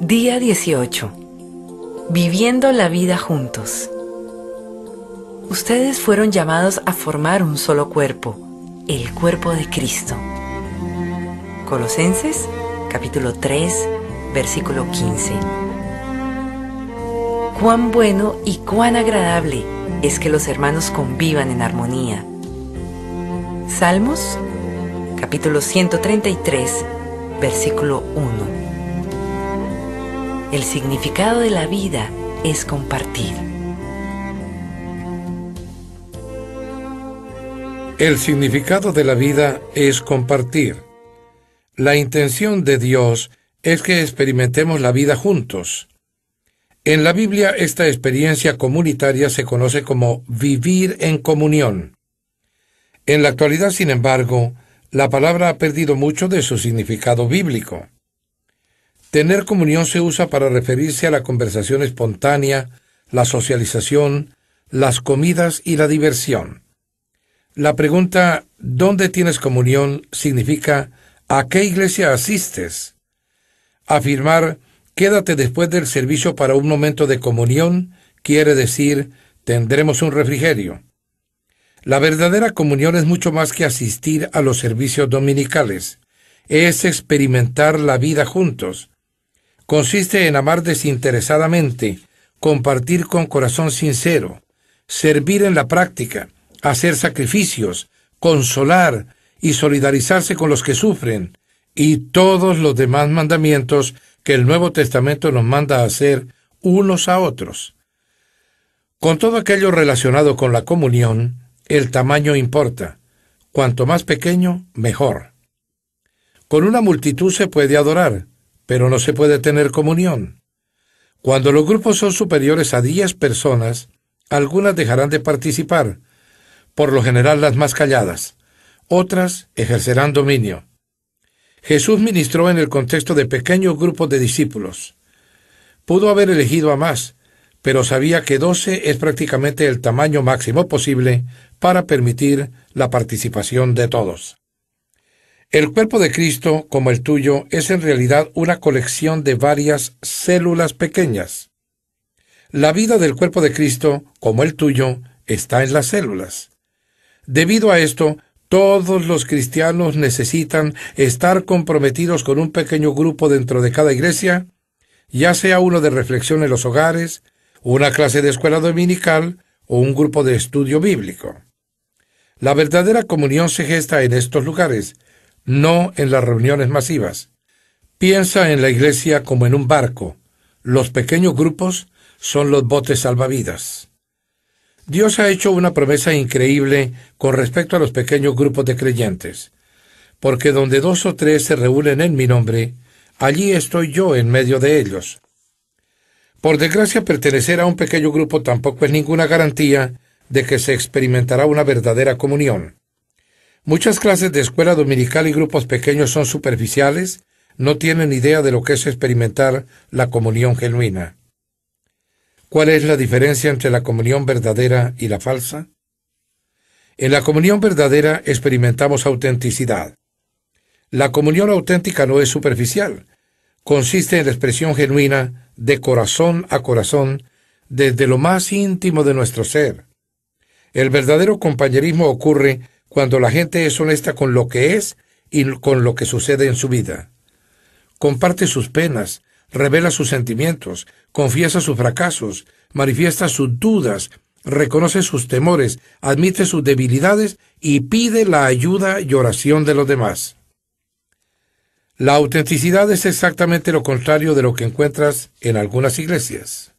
Día 18. Viviendo la vida juntos. Ustedes fueron llamados a formar un solo cuerpo, el cuerpo de Cristo. Colosenses capítulo 3, versículo 15. Cuán bueno y cuán agradable es que los hermanos convivan en armonía. Salmos capítulo 133, versículo 1. El significado de la vida es compartir. El significado de la vida es compartir. La intención de Dios es que experimentemos la vida juntos. En la Biblia esta experiencia comunitaria se conoce como vivir en comunión. En la actualidad, sin embargo, la palabra ha perdido mucho de su significado bíblico. Tener comunión se usa para referirse a la conversación espontánea, la socialización, las comidas y la diversión. La pregunta ¿dónde tienes comunión? significa ¿a qué iglesia asistes? Afirmar quédate después del servicio para un momento de comunión quiere decir tendremos un refrigerio. La verdadera comunión es mucho más que asistir a los servicios dominicales, es experimentar la vida juntos, consiste en amar desinteresadamente, compartir con corazón sincero, servir en la práctica, hacer sacrificios, consolar y solidarizarse con los que sufren, y todos los demás mandamientos que el Nuevo Testamento nos manda a hacer unos a otros. Con todo aquello relacionado con la comunión, el tamaño importa. Cuanto más pequeño, mejor. Con una multitud se puede adorar, pero no se puede tener comunión. Cuando los grupos son superiores a 10 personas, algunas dejarán de participar, por lo general las más calladas, otras ejercerán dominio. Jesús ministró en el contexto de pequeños grupos de discípulos. Pudo haber elegido a más, pero sabía que 12 es prácticamente el tamaño máximo posible para permitir la participación de todos. El cuerpo de Cristo, como el tuyo, es en realidad una colección de varias células pequeñas. La vida del cuerpo de Cristo, como el tuyo, está en las células. Debido a esto, todos los cristianos necesitan estar comprometidos con un pequeño grupo dentro de cada iglesia, ya sea uno de reflexión en los hogares, una clase de escuela dominical o un grupo de estudio bíblico. La verdadera comunión se gesta en estos lugares, no en las reuniones masivas. Piensa en la iglesia como en un barco. Los pequeños grupos son los botes salvavidas. Dios ha hecho una promesa increíble con respecto a los pequeños grupos de creyentes, porque donde dos o tres se reúnen en mi nombre, allí estoy yo en medio de ellos. Por desgracia, pertenecer a un pequeño grupo tampoco es ninguna garantía de que se experimentará una verdadera comunión. Muchas clases de escuela dominical y grupos pequeños son superficiales, no tienen idea de lo que es experimentar la comunión genuina. ¿Cuál es la diferencia entre la comunión verdadera y la falsa? En la comunión verdadera experimentamos autenticidad. La comunión auténtica no es superficial, consiste en la expresión genuina de corazón a corazón desde lo más íntimo de nuestro ser. El verdadero compañerismo ocurre cuando la gente es honesta con lo que es y con lo que sucede en su vida. Comparte sus penas, revela sus sentimientos, confiesa sus fracasos, manifiesta sus dudas, reconoce sus temores, admite sus debilidades y pide la ayuda y oración de los demás. La autenticidad es exactamente lo contrario de lo que encuentras en algunas iglesias.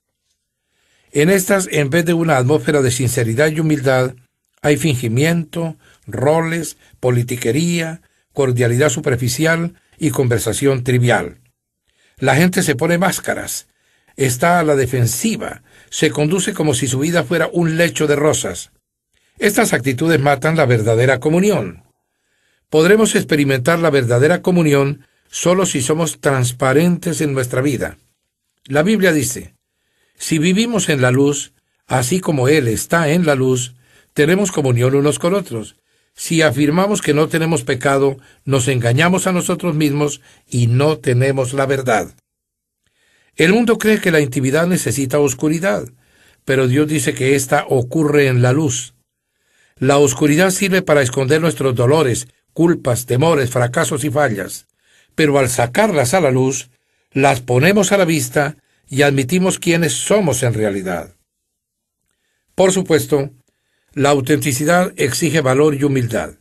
En estas, en vez de una atmósfera de sinceridad y humildad, hay fingimiento, roles, politiquería, cordialidad superficial y conversación trivial. La gente se pone máscaras, está a la defensiva, se conduce como si su vida fuera un lecho de rosas. Estas actitudes matan la verdadera comunión. Podremos experimentar la verdadera comunión solo si somos transparentes en nuestra vida. La Biblia dice, si vivimos en la luz, así como Él está en la luz, tenemos comunión unos con otros, si afirmamos que no tenemos pecado, nos engañamos a nosotros mismos y no tenemos la verdad. El mundo cree que la intimidad necesita oscuridad, pero Dios dice que ésta ocurre en la luz. La oscuridad sirve para esconder nuestros dolores, culpas, temores, fracasos y fallas, pero al sacarlas a la luz, las ponemos a la vista y admitimos quiénes somos en realidad. Por supuesto, la autenticidad exige valor y humildad.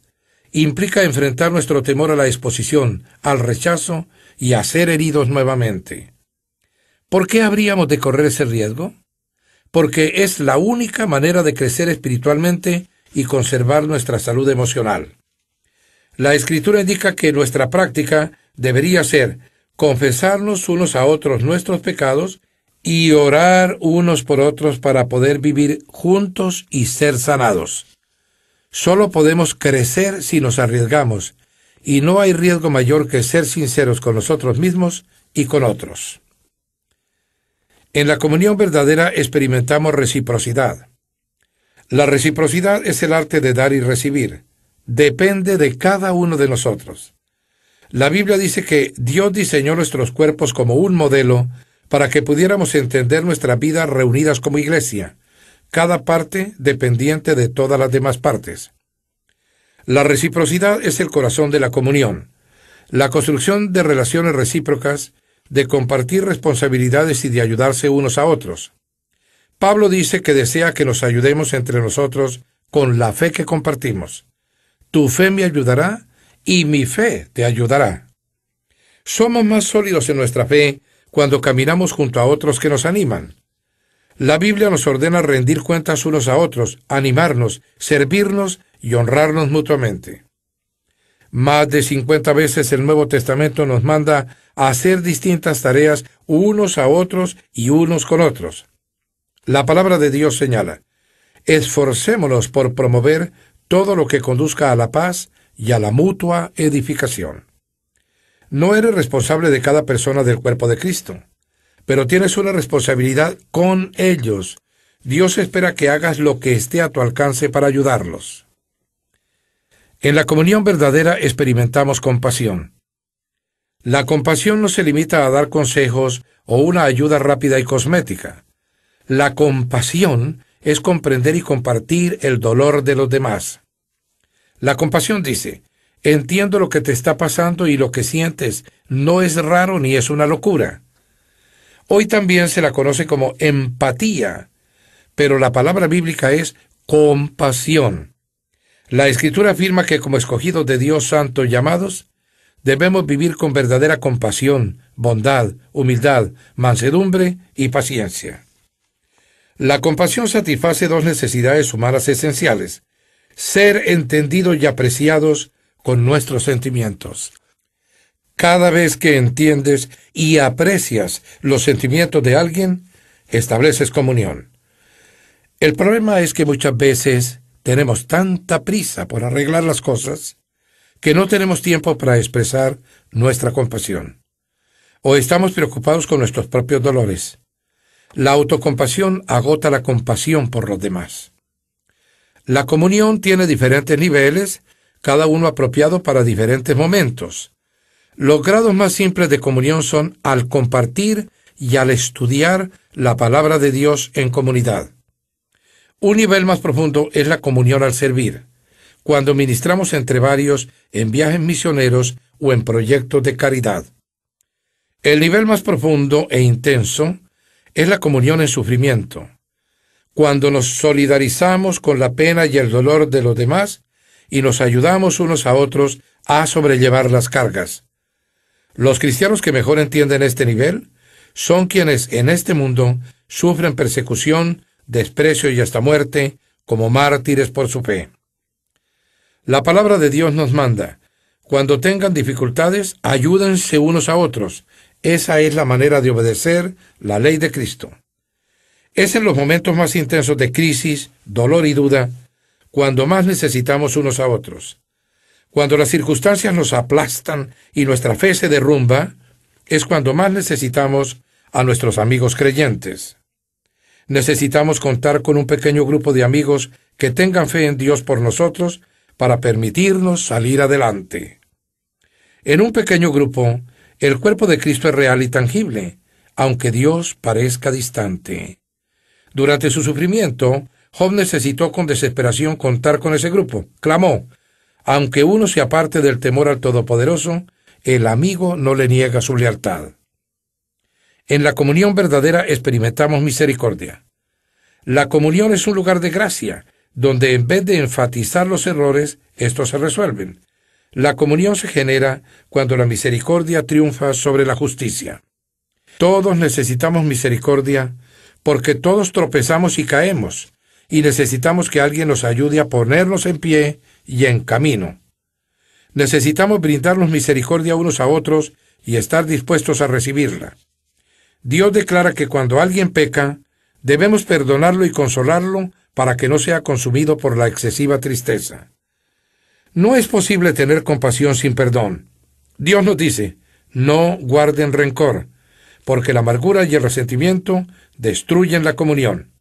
Implica enfrentar nuestro temor a la exposición, al rechazo y a ser heridos nuevamente. ¿Por qué habríamos de correr ese riesgo? Porque es la única manera de crecer espiritualmente y conservar nuestra salud emocional. La escritura indica que nuestra práctica debería ser confesarnos unos a otros nuestros pecados y orar unos por otros para poder vivir juntos y ser sanados. Solo podemos crecer si nos arriesgamos, y no hay riesgo mayor que ser sinceros con nosotros mismos y con otros. En la comunión verdadera experimentamos reciprocidad. La reciprocidad es el arte de dar y recibir. Depende de cada uno de nosotros. La Biblia dice que Dios diseñó nuestros cuerpos como un modelo para que pudiéramos entender nuestra vida reunidas como iglesia, cada parte dependiente de todas las demás partes. La reciprocidad es el corazón de la comunión, la construcción de relaciones recíprocas, de compartir responsabilidades y de ayudarse unos a otros. Pablo dice que desea que nos ayudemos entre nosotros con la fe que compartimos. Tu fe me ayudará y mi fe te ayudará. Somos más sólidos en nuestra fe cuando caminamos junto a otros que nos animan. La Biblia nos ordena rendir cuentas unos a otros, animarnos, servirnos y honrarnos mutuamente. Más de 50 veces el Nuevo Testamento nos manda a hacer distintas tareas unos a otros y unos con otros. La palabra de Dios señala, esforcémonos por promover todo lo que conduzca a la paz y a la mutua edificación. No eres responsable de cada persona del cuerpo de Cristo, pero tienes una responsabilidad con ellos. Dios espera que hagas lo que esté a tu alcance para ayudarlos. En la comunión verdadera experimentamos compasión. La compasión no se limita a dar consejos o una ayuda rápida y cosmética. La compasión es comprender y compartir el dolor de los demás. La compasión dice, Entiendo lo que te está pasando y lo que sientes. No es raro ni es una locura. Hoy también se la conoce como empatía, pero la palabra bíblica es compasión. La escritura afirma que como escogidos de Dios santo llamados, debemos vivir con verdadera compasión, bondad, humildad, mansedumbre y paciencia. La compasión satisface dos necesidades humanas esenciales, ser entendidos y apreciados con nuestros sentimientos. Cada vez que entiendes y aprecias los sentimientos de alguien, estableces comunión. El problema es que muchas veces tenemos tanta prisa por arreglar las cosas que no tenemos tiempo para expresar nuestra compasión. O estamos preocupados con nuestros propios dolores. La autocompasión agota la compasión por los demás. La comunión tiene diferentes niveles cada uno apropiado para diferentes momentos. Los grados más simples de comunión son al compartir y al estudiar la palabra de Dios en comunidad. Un nivel más profundo es la comunión al servir, cuando ministramos entre varios en viajes misioneros o en proyectos de caridad. El nivel más profundo e intenso es la comunión en sufrimiento, cuando nos solidarizamos con la pena y el dolor de los demás y nos ayudamos unos a otros a sobrellevar las cargas. Los cristianos que mejor entienden este nivel son quienes en este mundo sufren persecución, desprecio y hasta muerte como mártires por su fe. La palabra de Dios nos manda, cuando tengan dificultades, ayúdense unos a otros. Esa es la manera de obedecer la ley de Cristo. Es en los momentos más intensos de crisis, dolor y duda cuando más necesitamos unos a otros. Cuando las circunstancias nos aplastan y nuestra fe se derrumba, es cuando más necesitamos a nuestros amigos creyentes. Necesitamos contar con un pequeño grupo de amigos que tengan fe en Dios por nosotros para permitirnos salir adelante. En un pequeño grupo, el cuerpo de Cristo es real y tangible, aunque Dios parezca distante. Durante su sufrimiento, Job necesitó con desesperación contar con ese grupo. Clamó, aunque uno se aparte del temor al Todopoderoso, el amigo no le niega su lealtad. En la comunión verdadera experimentamos misericordia. La comunión es un lugar de gracia, donde en vez de enfatizar los errores, estos se resuelven. La comunión se genera cuando la misericordia triunfa sobre la justicia. Todos necesitamos misericordia porque todos tropezamos y caemos, y necesitamos que alguien nos ayude a ponernos en pie y en camino. Necesitamos brindarnos misericordia unos a otros y estar dispuestos a recibirla. Dios declara que cuando alguien peca, debemos perdonarlo y consolarlo para que no sea consumido por la excesiva tristeza. No es posible tener compasión sin perdón. Dios nos dice, no guarden rencor, porque la amargura y el resentimiento destruyen la comunión.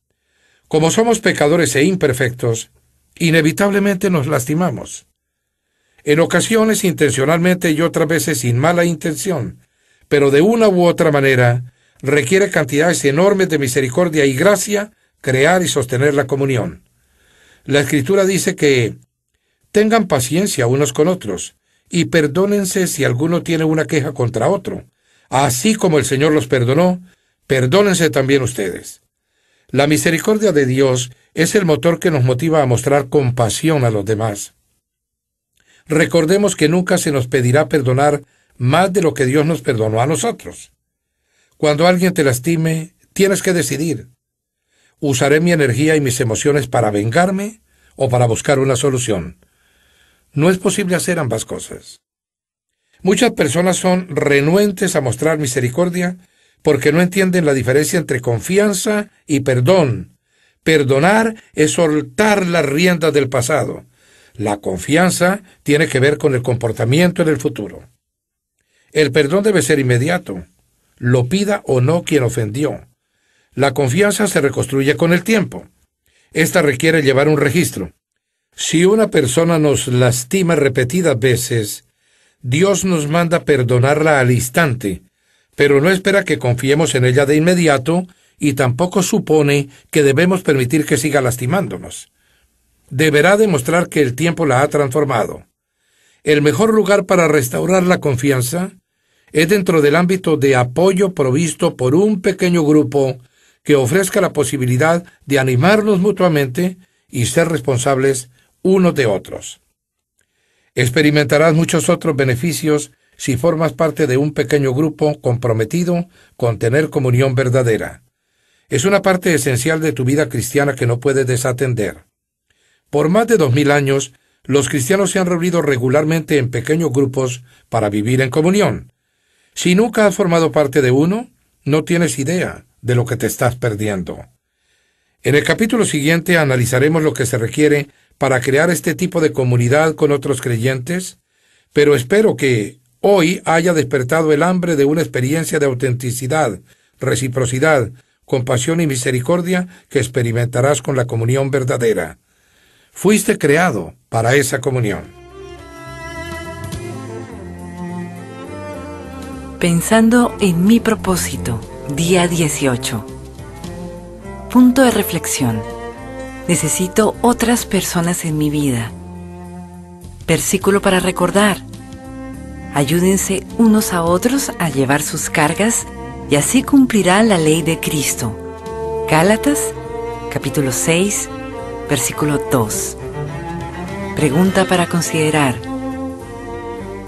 Como somos pecadores e imperfectos, inevitablemente nos lastimamos. En ocasiones intencionalmente y otras veces sin mala intención, pero de una u otra manera requiere cantidades enormes de misericordia y gracia crear y sostener la comunión. La escritura dice que tengan paciencia unos con otros y perdónense si alguno tiene una queja contra otro. Así como el Señor los perdonó, perdónense también ustedes. La misericordia de Dios es el motor que nos motiva a mostrar compasión a los demás. Recordemos que nunca se nos pedirá perdonar más de lo que Dios nos perdonó a nosotros. Cuando alguien te lastime, tienes que decidir. ¿Usaré mi energía y mis emociones para vengarme o para buscar una solución? No es posible hacer ambas cosas. Muchas personas son renuentes a mostrar misericordia porque no entienden la diferencia entre confianza y perdón. Perdonar es soltar las riendas del pasado. La confianza tiene que ver con el comportamiento en el futuro. El perdón debe ser inmediato, lo pida o no quien ofendió. La confianza se reconstruye con el tiempo. Esta requiere llevar un registro. Si una persona nos lastima repetidas veces, Dios nos manda perdonarla al instante, pero no espera que confiemos en ella de inmediato y tampoco supone que debemos permitir que siga lastimándonos. Deberá demostrar que el tiempo la ha transformado. El mejor lugar para restaurar la confianza es dentro del ámbito de apoyo provisto por un pequeño grupo que ofrezca la posibilidad de animarnos mutuamente y ser responsables unos de otros. Experimentarás muchos otros beneficios si formas parte de un pequeño grupo comprometido con tener comunión verdadera. Es una parte esencial de tu vida cristiana que no puedes desatender. Por más de dos mil años, los cristianos se han reunido regularmente en pequeños grupos para vivir en comunión. Si nunca has formado parte de uno, no tienes idea de lo que te estás perdiendo. En el capítulo siguiente analizaremos lo que se requiere para crear este tipo de comunidad con otros creyentes, pero espero que hoy haya despertado el hambre de una experiencia de autenticidad, reciprocidad, compasión y misericordia que experimentarás con la comunión verdadera. Fuiste creado para esa comunión. Pensando en mi propósito, día 18. Punto de reflexión. Necesito otras personas en mi vida. Versículo para recordar. Ayúdense unos a otros a llevar sus cargas y así cumplirá la ley de Cristo. Gálatas capítulo 6 versículo 2. Pregunta para considerar.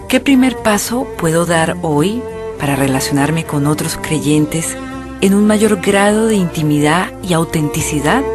¿Qué primer paso puedo dar hoy para relacionarme con otros creyentes en un mayor grado de intimidad y autenticidad?